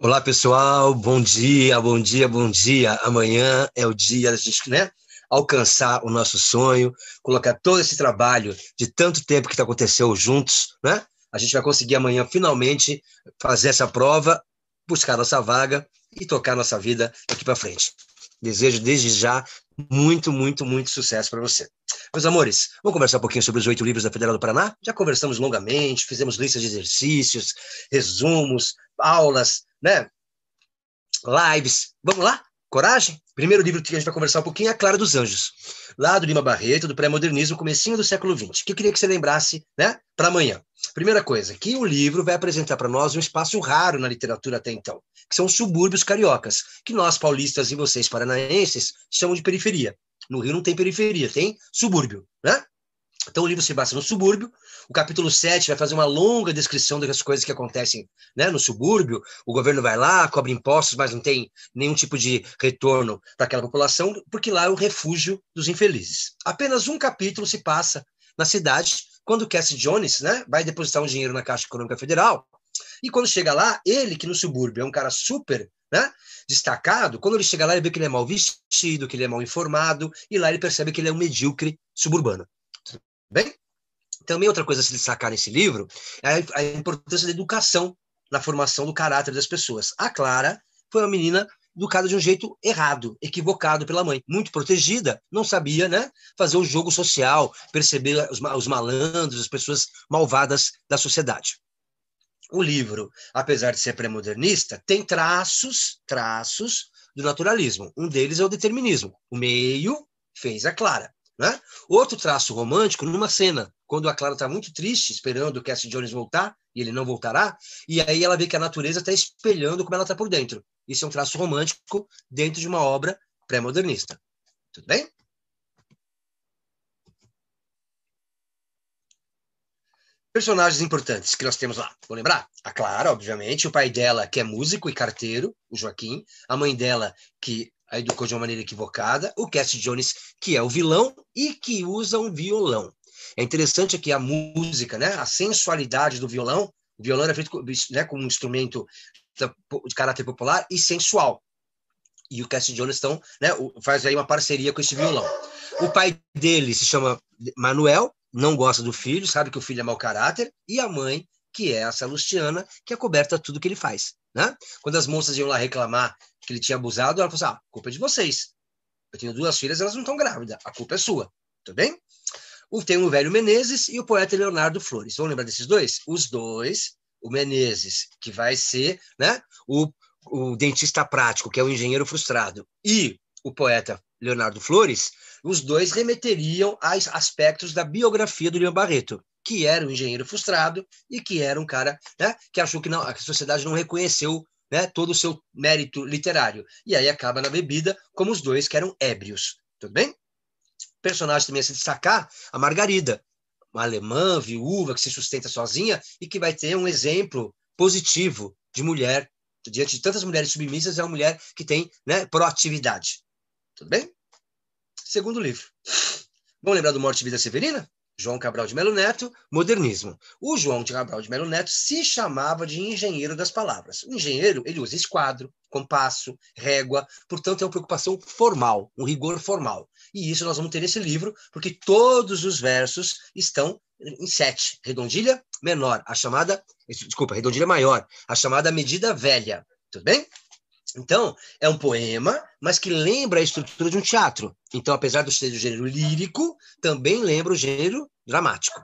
Olá, pessoal. Bom dia, bom dia, bom dia. Amanhã é o dia da gente, né? Alcançar o nosso sonho, colocar todo esse trabalho de tanto tempo que tá aconteceu juntos, né? A gente vai conseguir amanhã finalmente fazer essa prova, buscar nossa vaga e tocar nossa vida daqui para frente. Desejo desde já muito, muito, muito sucesso para você. Meus amores, vamos conversar um pouquinho sobre os oito livros da Federal do Paraná? Já conversamos longamente, fizemos listas de exercícios, resumos, aulas, né? Lives. Vamos lá? Coragem? Primeiro livro que a gente vai conversar um pouquinho é A Clara dos Anjos, lá do Lima Barreto, do pré-modernismo, comecinho do século XX, que eu queria que você lembrasse, né, para amanhã. Primeira coisa, que o livro vai apresentar para nós um espaço raro na literatura até então, que são os subúrbios cariocas, que nós paulistas e vocês paranaenses chamam de periferia. No Rio não tem periferia, tem subúrbio, né? Então o livro se passa no subúrbio. O capítulo 7 vai fazer uma longa descrição das coisas que acontecem né, no subúrbio. O governo vai lá, cobra impostos, mas não tem nenhum tipo de retorno para aquela população, porque lá é o refúgio dos infelizes. Apenas um capítulo se passa na cidade, quando Cassie Jones né, vai depositar um dinheiro na Caixa Econômica Federal e quando chega lá, ele, que no subúrbio é um cara super né, destacado, quando ele chega lá, ele vê que ele é mal vestido, que ele é mal informado, e lá ele percebe que ele é um medíocre suburbano. Tudo bem? Também outra coisa a se destacar nesse livro é a importância da educação na formação do caráter das pessoas. A Clara foi uma menina educada de um jeito errado, equivocado pela mãe, muito protegida, não sabia, né, fazer o jogo social, perceber os malandros, as pessoas malvadas da sociedade o livro, apesar de ser pré-modernista, tem traços, traços do naturalismo. Um deles é o determinismo. O meio fez a Clara. Né? Outro traço romântico numa cena, quando a Clara está muito triste, esperando o Cassie Jones voltar, e ele não voltará, e aí ela vê que a natureza está espelhando como ela está por dentro. Isso é um traço romântico dentro de uma obra pré-modernista. Tudo bem? personagens importantes que nós temos lá. Vou lembrar? A Clara, obviamente, o pai dela, que é músico e carteiro, o Joaquim, a mãe dela, que a educou de uma maneira equivocada, o Cassie Jones, que é o vilão e que usa um violão. É interessante que a música, né, a sensualidade do violão, o violão era feito né, como um instrumento de caráter popular e sensual. E o Cassie Jones então, né, faz aí uma parceria com esse violão. O pai dele se chama Manuel, não gosta do filho, sabe que o filho é mau caráter, e a mãe, que é a Salustiana, que é coberta tudo que ele faz. Né? Quando as moças iam lá reclamar que ele tinha abusado, ela falou assim: ah, a culpa é de vocês. Eu tenho duas filhas, elas não estão grávidas, a culpa é sua. Tudo bem? O, tem o velho Menezes e o poeta Leonardo Flores. Vão lembrar desses dois? Os dois, o Menezes, que vai ser né, o, o dentista prático, que é o engenheiro frustrado, e o poeta Leonardo Flores, os dois remeteriam a aspectos da biografia do Leon Barreto, que era um engenheiro frustrado e que era um cara né, que achou que não, a sociedade não reconheceu né, todo o seu mérito literário. E aí acaba na bebida, como os dois que eram ébrios. Tudo bem? Personagem também a se destacar, a Margarida, uma alemã viúva que se sustenta sozinha e que vai ter um exemplo positivo de mulher. Diante de tantas mulheres submissas, é uma mulher que tem né, proatividade. Tudo bem? Segundo livro. Vamos lembrar do Morte e Vida Severina? João Cabral de Melo Neto, modernismo. O João de Cabral de Melo Neto se chamava de engenheiro das palavras. O engenheiro, ele usa esquadro, compasso, régua, portanto é uma preocupação formal, um rigor formal. E isso nós vamos ter nesse livro, porque todos os versos estão em sete. Redondilha menor, a chamada, desculpa, redondilha maior, a chamada medida velha. Tudo bem? Então, é um poema, mas que lembra a estrutura de um teatro. Então, apesar de ser do gênero lírico, também lembra o gênero dramático.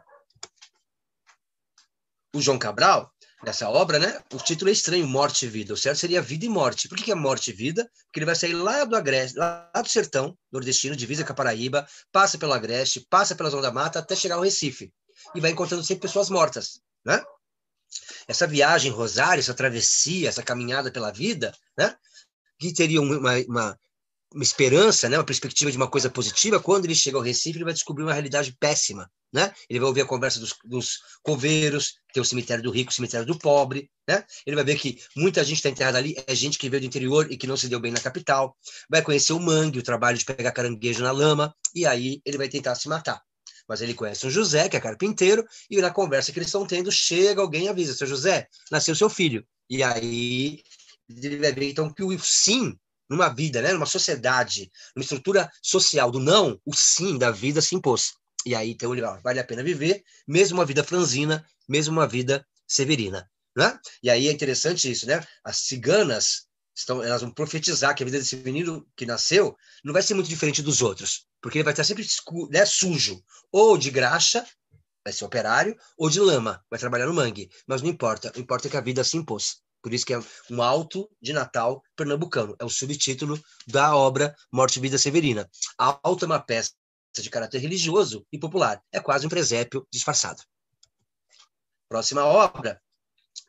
O João Cabral, nessa obra, né, o título é estranho, Morte e Vida. O certo seria Vida e Morte. Por que, que é Morte e Vida? Porque ele vai sair lá do Agreste, lá do sertão nordestino, divisa com a Paraíba, passa pelo Agreste, passa pela Zona da Mata, até chegar ao Recife. E vai encontrando sempre pessoas mortas, né? Essa viagem rosário, essa travessia, essa caminhada pela vida, né? que teria uma, uma, uma esperança, né? uma perspectiva de uma coisa positiva, quando ele chega ao Recife, ele vai descobrir uma realidade péssima. Né? Ele vai ouvir a conversa dos, dos coveiros, tem o cemitério do rico, o cemitério do pobre, né? Ele vai ver que muita gente está enterrada ali, é gente que veio do interior e que não se deu bem na capital. Vai conhecer o mangue, o trabalho de pegar caranguejo na lama, e aí ele vai tentar se matar, mas ele conhece o José, que é carpinteiro, e na conversa que eles estão tendo, chega alguém e avisa: seu José, nasceu seu filho. E aí ele vai ver então que o sim numa vida, né, numa sociedade, numa estrutura social do não, o sim da vida se impôs. E aí então ele vai, vale a pena viver, mesmo uma vida franzina, mesmo uma vida severina, né? E aí é interessante isso, né? As ciganas estão, elas vão profetizar que a vida desse menino que nasceu não vai ser muito diferente dos outros, porque ele vai estar sempre né, sujo, ou de graxa, vai ser operário, ou de lama, vai trabalhar no mangue. Mas não importa, o importa é que a vida se impôs. Por isso que é um alto de Natal pernambucano. É o subtítulo da obra Morte e Vida Severina. A alta é uma peça de caráter religioso e popular. É quase um presépio disfarçado. Próxima obra,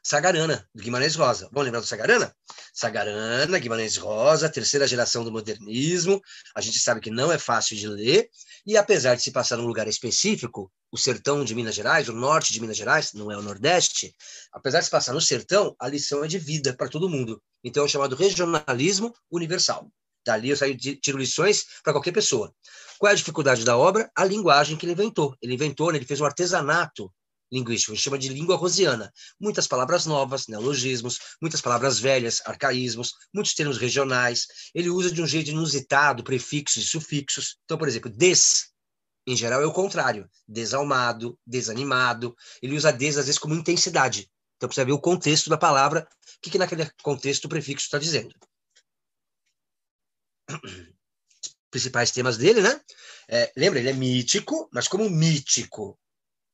Sagarana, do Guimarães Rosa. Vamos lembrar do Sagarana? Sagarana, Guimarães Rosa, terceira geração do modernismo. A gente sabe que não é fácil de ler, e apesar de se passar num lugar específico, o sertão de Minas Gerais, o norte de Minas Gerais, não é o nordeste, apesar de se passar no sertão, a lição é de vida para todo mundo. Então é o chamado regionalismo universal. Dali eu saio de, tiro lições para qualquer pessoa. Qual é a dificuldade da obra? A linguagem que ele inventou. Ele inventou, né, ele fez um artesanato linguístico, a gente chama de língua rosiana. Muitas palavras novas, neologismos, muitas palavras velhas, arcaísmos, muitos termos regionais. Ele usa de um jeito inusitado prefixos e sufixos. Então, por exemplo, des, em geral, é o contrário. Desalmado, desanimado. Ele usa des, às vezes, como intensidade. Então, precisa ver o contexto da palavra, o que, que naquele contexto o prefixo está dizendo. Os principais temas dele, né? É, lembra, ele é mítico, mas como mítico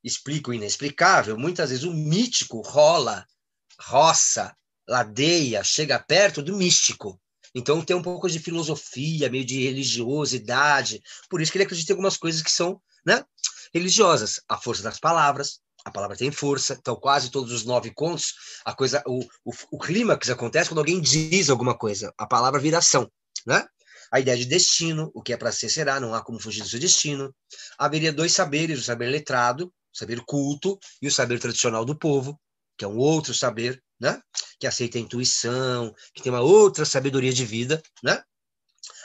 explica o inexplicável, muitas vezes o mítico rola, roça, ladeia, chega perto do místico. Então tem um pouco de filosofia, meio de religiosidade. Por isso que ele acredita em algumas coisas que são né, religiosas. A força das palavras, a palavra tem força. Então quase todos os nove contos, a coisa, o, o, o clímax acontece quando alguém diz alguma coisa. A palavra vira ação, né? A ideia de destino, o que é para ser será, não há como fugir do seu destino. Haveria dois saberes, o saber letrado o saber culto e o saber tradicional do povo, que é um outro saber, né? Que aceita a intuição, que tem uma outra sabedoria de vida, né?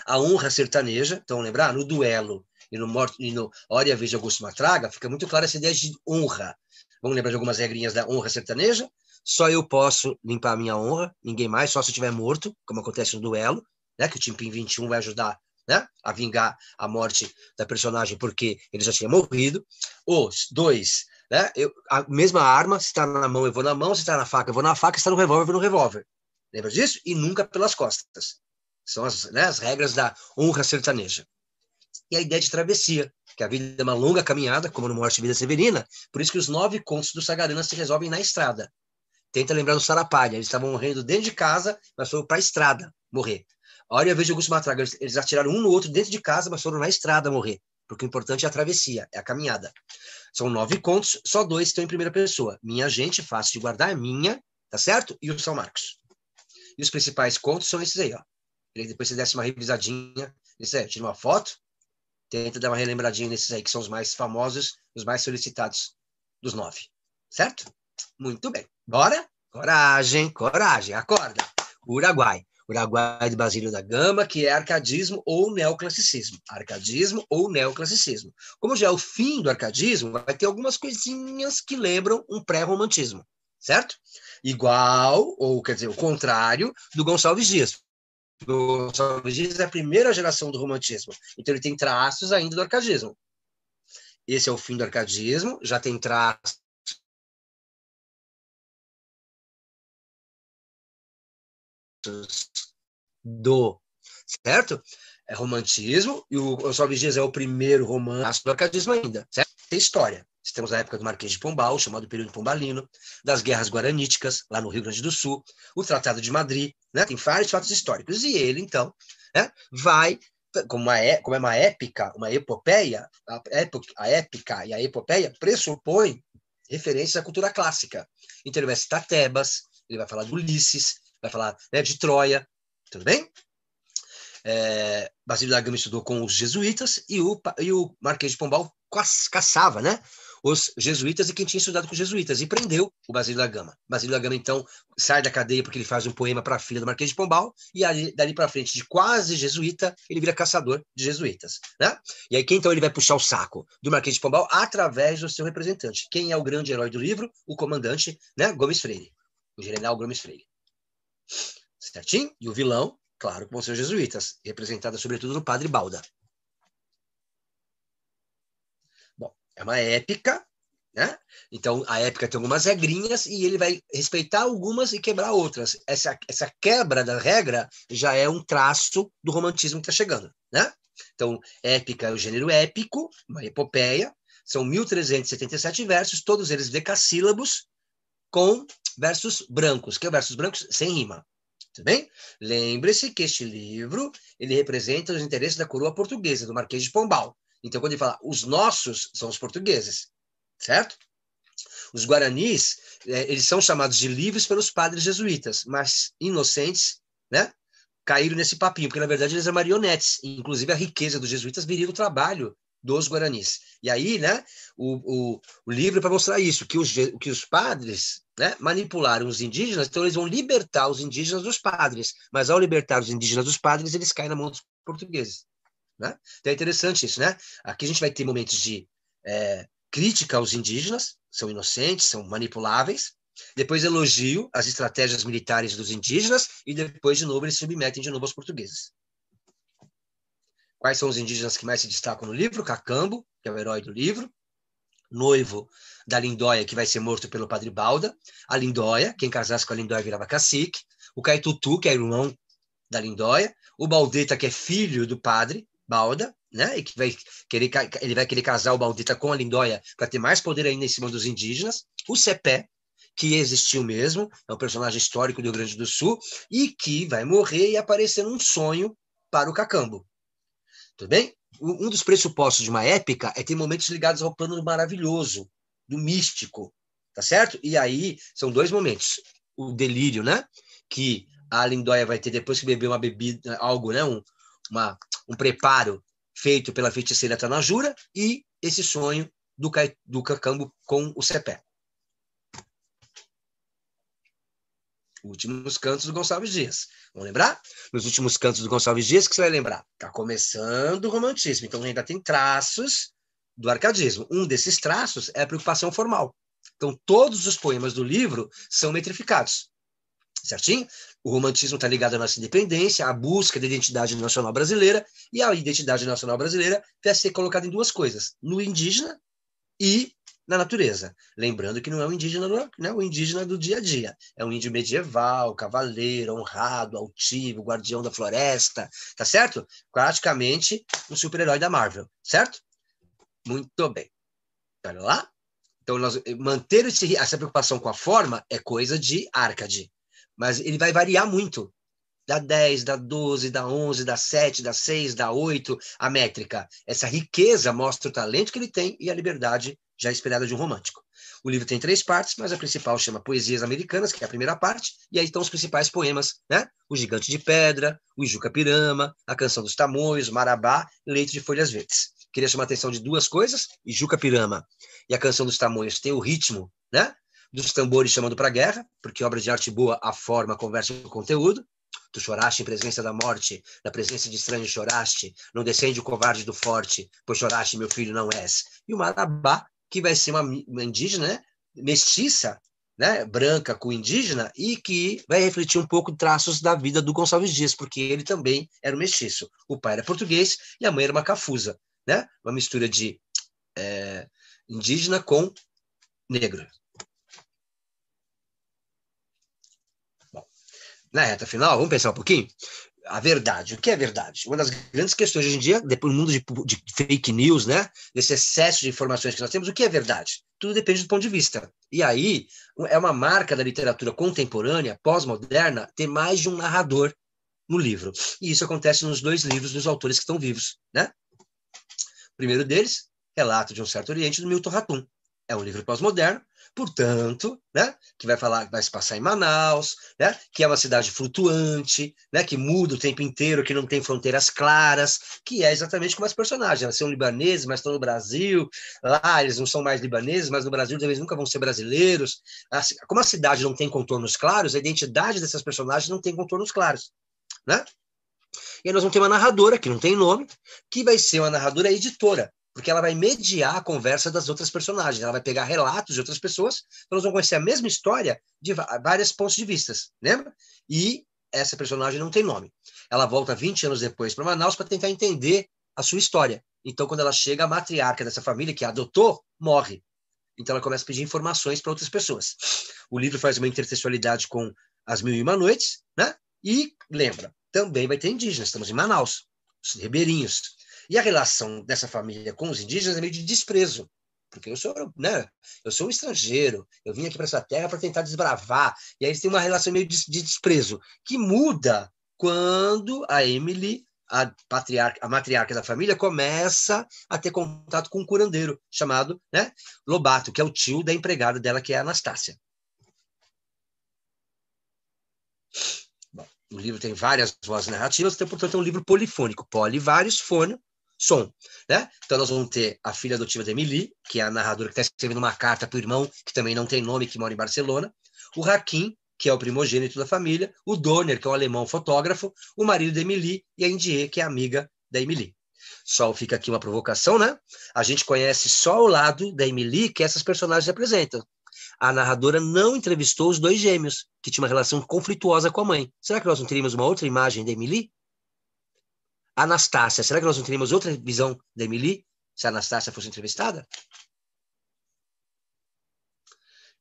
A honra sertaneja, então lembrar, ah, no duelo e no, morto, e no Hora e a Vez de Augusto Matraga, fica muito clara essa ideia de honra. Vamos lembrar de algumas regrinhas da honra sertaneja? Só eu posso limpar a minha honra, ninguém mais, só se eu estiver morto, como acontece no duelo, né? Que o Timpim 21 vai ajudar né? A vingar a morte da personagem porque ele já tinha morrido. Os dois, né? Eu, a mesma arma, se está na mão, eu vou na mão, se está na faca, eu vou na faca, se está no revólver, eu vou no revólver. Lembra disso? E nunca pelas costas. São as, né, as regras da honra sertaneja. E a ideia de travessia, que a vida é uma longa caminhada, como no Morte e Vida Severina, por isso que os nove contos do Sagarana se resolvem na estrada. Tenta lembrar do Sarapalha, eles estavam morrendo dentro de casa, mas foram para a estrada morrer. A hora eu vejo Augusto Matraga, eles, atiraram um no outro dentro de casa, mas foram na estrada morrer. Porque o importante é a travessia, é a caminhada. São nove contos, só dois estão em primeira pessoa. Minha gente, fácil de guardar, é minha, tá certo? E o São Marcos. E os principais contos são esses aí, ó. Depois você desce uma revisadinha, isso aí, tira uma foto, tenta dar uma relembradinha nesses aí, que são os mais famosos, os mais solicitados dos nove. Certo? Muito bem. Bora? Coragem, coragem, acorda. Uruguai. Uruguai de Basílio da Gama, que é arcadismo ou neoclassicismo. Arcadismo ou neoclassicismo. Como já é o fim do arcadismo, vai ter algumas coisinhas que lembram um pré-romantismo, certo? Igual, ou quer dizer, o contrário do Gonçalves Dias. O Gonçalves Dias é a primeira geração do romantismo, então ele tem traços ainda do arcadismo. Esse é o fim do arcadismo, já tem traços versos do, certo? É romantismo, e o Gonçalves Dias é o primeiro romance do arcadismo ainda, certo? Tem história. Temos a época do Marquês de Pombal, chamado período pombalino, das guerras guaraníticas, lá no Rio Grande do Sul, o Tratado de Madrid, né? tem vários fatos históricos. E ele, então, né? vai, como, uma, é, como é uma épica, uma epopeia, a, época, a épica e a epopeia pressupõem referências à cultura clássica. Então ele vai citar Tebas, ele vai falar de Ulisses, vai falar né, de Troia, tudo bem? É, Basílio da Gama estudou com os jesuítas e o, e o Marquês de Pombal caçava né, os jesuítas e quem tinha estudado com os jesuítas e prendeu o Basílio da Gama. Basílio da Gama, então, sai da cadeia porque ele faz um poema para a filha do Marquês de Pombal e ali, dali para frente, de quase jesuíta, ele vira caçador de jesuítas. Né? E aí, quem então ele vai puxar o saco do Marquês de Pombal através do seu representante? Quem é o grande herói do livro? O comandante né, Gomes Freire, o general Gomes Freire. Certinho? E o vilão, claro que vão ser os jesuítas, representada sobretudo no padre Balda. Bom, é uma épica, né? Então, a épica tem algumas regrinhas e ele vai respeitar algumas e quebrar outras. Essa, essa quebra da regra já é um traço do romantismo que está chegando, né? Então, épica é o gênero épico, uma epopeia, são 1.377 versos, todos eles decassílabos, com versos brancos, que é o versos brancos sem rima. Tudo bem? Lembre-se que este livro ele representa os interesses da coroa portuguesa, do Marquês de Pombal. Então, quando ele fala os nossos, são os portugueses, certo? Os guaranis, eh, eles são chamados de livres pelos padres jesuítas, mas inocentes, né? Caíram nesse papinho, porque na verdade eles eram marionetes. Inclusive, a riqueza dos jesuítas viria do trabalho dos guaranis. E aí, né, o, o, o livro é para mostrar isso, que os, que os padres né, manipularam os indígenas, então eles vão libertar os indígenas dos padres, mas ao libertar os indígenas dos padres, eles caem na mão dos portugueses. Né? Então é interessante isso, né? Aqui a gente vai ter momentos de é, crítica aos indígenas, são inocentes, são manipuláveis, depois elogio as estratégias militares dos indígenas e depois, de novo, eles submetem de novo aos portugueses. Quais são os indígenas que mais se destacam no livro? Cacambo, que é o herói do livro, noivo da Lindóia, que vai ser morto pelo Padre Balda, a Lindóia, quem casasse com a Lindóia virava cacique, o Caetutu, que é irmão da Lindóia, o Baldeta, que é filho do padre Balda, né, e que vai querer, ele vai querer casar o Baldeta com a Lindóia para ter mais poder ainda em cima dos indígenas, o Cepé, que existiu mesmo, é um personagem histórico do Rio Grande do Sul, e que vai morrer e aparecer num sonho para o Cacambo. Tudo bem? Um dos pressupostos de uma épica é ter momentos ligados ao plano maravilhoso, do místico, tá certo? E aí são dois momentos. O delírio, né? Que a lindóia vai ter depois que beber uma bebida, algo, né? Um, uma, um preparo feito pela feiticeira Tanajura e esse sonho do, Cai, do Cacambo com o Cepé. últimos cantos do Gonçalves Dias. Vão lembrar? Nos últimos cantos do Gonçalves Dias, que você vai lembrar? Está começando o romantismo. Então, a gente ainda tem traços do arcadismo. Um desses traços é a preocupação formal. Então, todos os poemas do livro são metrificados. Certinho? O romantismo está ligado à nossa independência, à busca da identidade nacional brasileira, e a identidade nacional brasileira vai ser colocada em duas coisas: no indígena e na natureza. Lembrando que não é um indígena, não é né, o indígena do dia a dia. É um índio medieval, cavaleiro, honrado, altivo, guardião da floresta, tá certo? Praticamente um super-herói da Marvel, certo? Muito bem. Olha lá. Então, nós, eh, manter esse, essa preocupação com a forma é coisa de Arcade. Mas ele vai variar muito. Da 10, da 12, da 11, da 7, da 6, da 8, a métrica. Essa riqueza mostra o talento que ele tem e a liberdade já é espelhada de um romântico. O livro tem três partes, mas a principal chama Poesias Americanas, que é a primeira parte, e aí estão os principais poemas, né? O Gigante de Pedra, o Pirama, a Canção dos Tamoios, Marabá, Leite de Folhas Verdes. Queria chamar a atenção de duas coisas, Pirama e a Canção dos Tamoios tem o ritmo, né? Dos tambores chamando para a guerra, porque obra de arte boa, a forma conversa com o conteúdo, Tu choraste em presença da morte, na presença de estranhos choraste, não descende o covarde do forte, pois choraste, meu filho, não és. E o Marabá que vai ser uma, uma indígena, né? mestiça, né? branca com indígena, e que vai refletir um pouco traços da vida do Gonçalves Dias, porque ele também era um mestiço. O pai era português e a mãe era uma cafusa, né? uma mistura de é, indígena com negro. Bom, na reta final, vamos pensar um pouquinho? a verdade. O que é verdade? Uma das grandes questões hoje em dia, depois do mundo de, de, fake news, né? Desse excesso de informações que nós temos, o que é verdade? Tudo depende do ponto de vista. E aí é uma marca da literatura contemporânea, pós-moderna, ter mais de um narrador no livro. E isso acontece nos dois livros dos autores que estão vivos, né? O primeiro deles, Relato de um Certo Oriente, do Milton Ratum. É um livro pós-moderno, portanto, né, que vai falar que vai se passar em Manaus, né, que é uma cidade flutuante, né, que muda o tempo inteiro, que não tem fronteiras claras, que é exatamente como as personagens. Elas são libaneses, mas estão no Brasil, lá eles não são mais libaneses, mas no Brasil talvez nunca vão ser brasileiros. Assim, como a cidade não tem contornos claros, a identidade dessas personagens não tem contornos claros. Né? E aí nós vamos ter uma narradora, que não tem nome, que vai ser uma narradora editora porque ela vai mediar a conversa das outras personagens, ela vai pegar relatos de outras pessoas, então nós vamos conhecer a mesma história de vários pontos de vistas, lembra? E essa personagem não tem nome. Ela volta 20 anos depois para Manaus para tentar entender a sua história. Então, quando ela chega, a matriarca dessa família, que a adotou, morre. Então, ela começa a pedir informações para outras pessoas. O livro faz uma intertextualidade com As Mil e Uma Noites, né? E, lembra, também vai ter indígenas, estamos em Manaus, os ribeirinhos. E a relação dessa família com os indígenas é meio de desprezo, porque eu sou, né, eu sou um estrangeiro, eu vim aqui para essa terra para tentar desbravar. E aí tem uma relação meio de, de desprezo, que muda quando a Emily a, patriarca, a matriarca da família começa a ter contato com um curandeiro chamado né, Lobato, que é o tio da empregada dela, que é a Anastácia. o livro tem várias vozes narrativas, então, portanto, é um livro polifônico. Poli, vários, fônio, som. Né? Então nós vamos ter a filha adotiva de Emily, que é a narradora que está escrevendo uma carta para o irmão, que também não tem nome, que mora em Barcelona, o Raquin, que é o primogênito da família, o Donner, que é um alemão fotógrafo, o marido de Emily e a Indie, que é amiga da Emily. Só fica aqui uma provocação, né? A gente conhece só o lado da Emily que essas personagens apresentam. A narradora não entrevistou os dois gêmeos, que tinham uma relação conflituosa com a mãe. Será que nós não teríamos uma outra imagem da Emily? Anastácia, será que nós não teríamos outra visão da Emily se a Anastácia fosse entrevistada?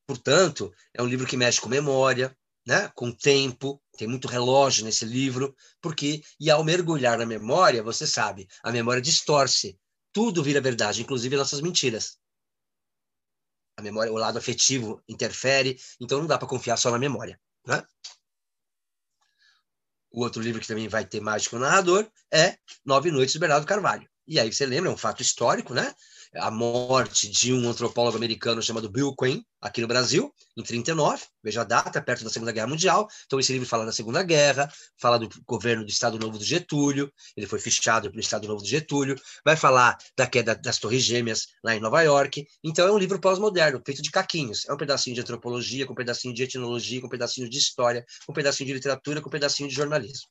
Portanto, é um livro que mexe com memória, né? com tempo, tem muito relógio nesse livro, porque, e ao mergulhar na memória, você sabe, a memória distorce, tudo vira verdade, inclusive nossas mentiras. A memória, o lado afetivo interfere, então não dá para confiar só na memória. Né? O outro livro que também vai ter mágico narrador é Nove Noites do Bernardo Carvalho. E aí você lembra, é um fato histórico, né? a morte de um antropólogo americano chamado Bill Quinn, aqui no Brasil, em 1939, veja a data, perto da Segunda Guerra Mundial. Então, esse livro fala da Segunda Guerra, fala do governo do Estado Novo do Getúlio, ele foi fichado pelo Estado Novo do Getúlio, vai falar da queda das Torres Gêmeas lá em Nova York. Então, é um livro pós-moderno, feito de caquinhos. É um pedacinho de antropologia, com um pedacinho de etnologia, com um pedacinho de história, com um pedacinho de literatura, com um pedacinho de jornalismo.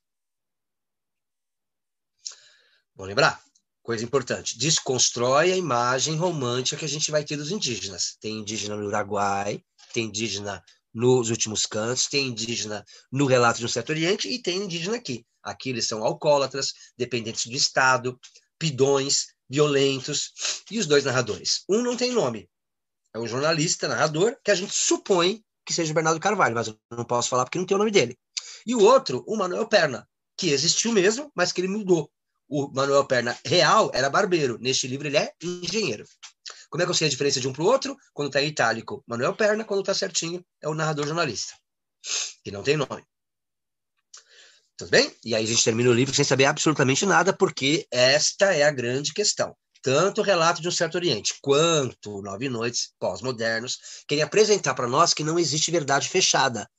Vou lembrar? coisa importante, desconstrói a imagem romântica que a gente vai ter dos indígenas. Tem indígena no Uruguai, tem indígena nos últimos cantos, tem indígena no relato de um certo oriente e tem indígena aqui. Aqui eles são alcoólatras, dependentes do Estado, pidões, violentos, e os dois narradores. Um não tem nome, é um jornalista, narrador, que a gente supõe que seja o Bernardo Carvalho, mas eu não posso falar porque não tem o nome dele. E o outro, o Manuel Perna, que existiu mesmo, mas que ele mudou o Manuel Perna real era barbeiro, neste livro ele é engenheiro. Como é que eu sei a diferença de um para o outro? Quando está em itálico, Manuel Perna, quando está certinho, é o narrador jornalista, que não tem nome. Tudo bem? E aí a gente termina o livro sem saber absolutamente nada, porque esta é a grande questão. Tanto o relato de um certo Oriente quanto Nove Noites pós-modernos querem apresentar para nós que não existe verdade fechada.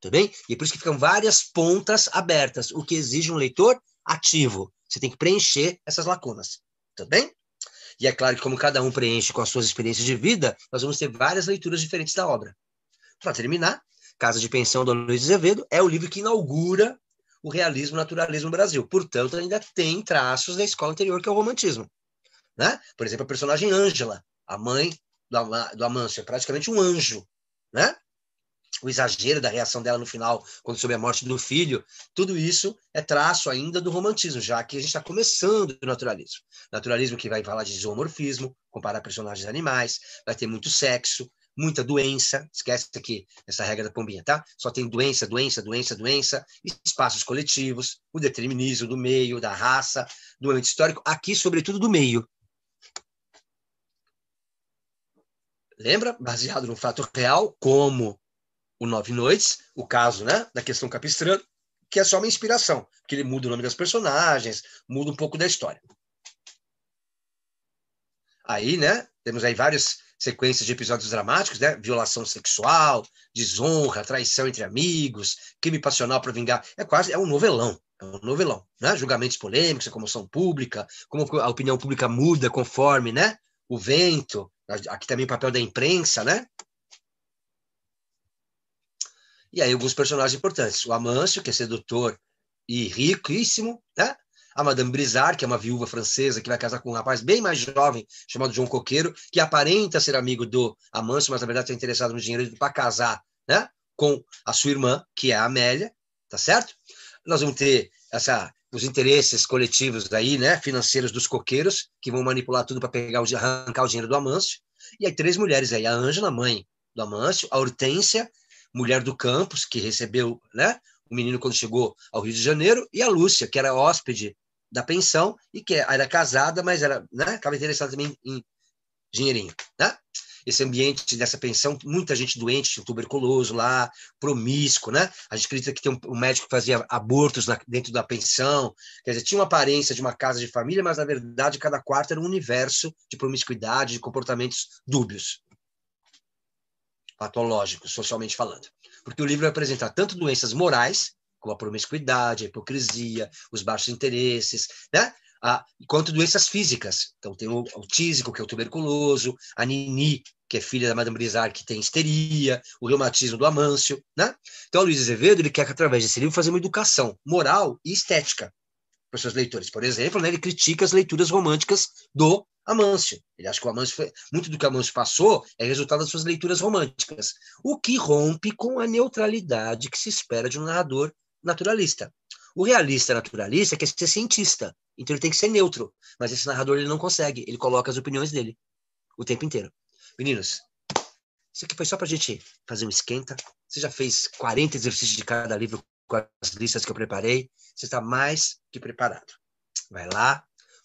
Tudo bem? E é por isso que ficam várias pontas abertas, o que exige um leitor ativo. Você tem que preencher essas lacunas, Tudo tá bem? E é claro que como cada um preenche com as suas experiências de vida, nós vamos ter várias leituras diferentes da obra. Para terminar, Casa de Pensão do Luiz Azevedo é o livro que inaugura o realismo naturalismo no Brasil. Portanto, ainda tem traços da escola anterior, que é o romantismo. Né? Por exemplo, a personagem Ângela, a mãe do, Am do Amâncio, é praticamente um anjo. Né? o exagero da reação dela no final, quando soube a morte do filho, tudo isso é traço ainda do romantismo, já que a gente está começando o naturalismo. Naturalismo que vai falar de zoomorfismo, comparar personagens animais, vai ter muito sexo, muita doença, esquece aqui essa regra da pombinha, tá? Só tem doença, doença, doença, doença, espaços coletivos, o determinismo do meio, da raça, do ambiente histórico, aqui, sobretudo, do meio. Lembra? Baseado no fato real, como o Nove Noites, o caso né, da questão Capistrano, que é só uma inspiração, que ele muda o nome das personagens, muda um pouco da história. Aí, né, temos aí várias sequências de episódios dramáticos, né? Violação sexual, desonra, traição entre amigos, crime passional para vingar. É quase é um novelão, é um novelão, né? Julgamentos polêmicos, a comoção pública, como a opinião pública muda conforme, né? O vento, aqui também o papel da imprensa, né? E aí alguns personagens importantes. O Amâncio, que é sedutor e riquíssimo, né? A Madame Brizard, que é uma viúva francesa que vai casar com um rapaz bem mais jovem, chamado João Coqueiro, que aparenta ser amigo do Amâncio, mas na verdade está interessado no dinheiro para casar né? com a sua irmã, que é a Amélia, tá certo? Nós vamos ter essa, os interesses coletivos aí né? financeiros dos coqueiros, que vão manipular tudo para pegar o, arrancar o dinheiro do Amâncio. E aí três mulheres aí, a Ângela, mãe do Amâncio, a Hortência, mulher do campus, que recebeu né, o menino quando chegou ao Rio de Janeiro, e a Lúcia, que era hóspede da pensão e que era casada, mas era, né, estava interessada também em dinheirinho. Né? Esse ambiente dessa pensão, muita gente doente, tuberculoso lá, promíscuo, né? A gente acredita que tem um, um médico que fazia abortos na, dentro da pensão, quer dizer, tinha uma aparência de uma casa de família, mas na verdade cada quarto era um universo de promiscuidade, de comportamentos dúbios patológico, socialmente falando. Porque o livro vai apresentar tanto doenças morais, como a promiscuidade, a hipocrisia, os baixos interesses, né? Ah, quanto doenças físicas. Então, tem o tísico, que é o tuberculoso, a Nini, que é filha da Madame Brizard, que tem histeria, o reumatismo do Amâncio, né? Então, o Luiz Azevedo, ele quer que, através desse livro, fazer uma educação moral e estética para seus leitores. Por exemplo, né, ele critica as leituras românticas do Amâncio. Ele acha que o Amâncio foi, muito do que o Amâncio passou é resultado das suas leituras românticas, o que rompe com a neutralidade que se espera de um narrador naturalista. O realista naturalista quer ser cientista, então ele tem que ser neutro, mas esse narrador ele não consegue, ele coloca as opiniões dele o tempo inteiro. Meninos, isso aqui foi só para a gente fazer um esquenta. Você já fez 40 exercícios de cada livro com as listas que eu preparei, você está mais que preparado. Vai lá,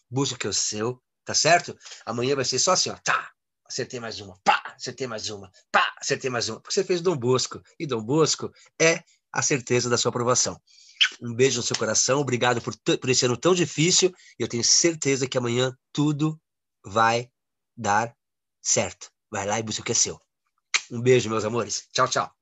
busca o que é seu, tá certo? Amanhã vai ser só assim, ó, tá, acertei mais uma, pá, acertei mais uma, pá, acertei mais uma. Porque você fez Dom Bosco, e Dom Bosco é a certeza da sua aprovação. Um beijo no seu coração, obrigado por, por esse ano tão difícil, e eu tenho certeza que amanhã tudo vai dar certo. Vai lá e busca o que é seu. Um beijo, meus amores. Tchau, tchau.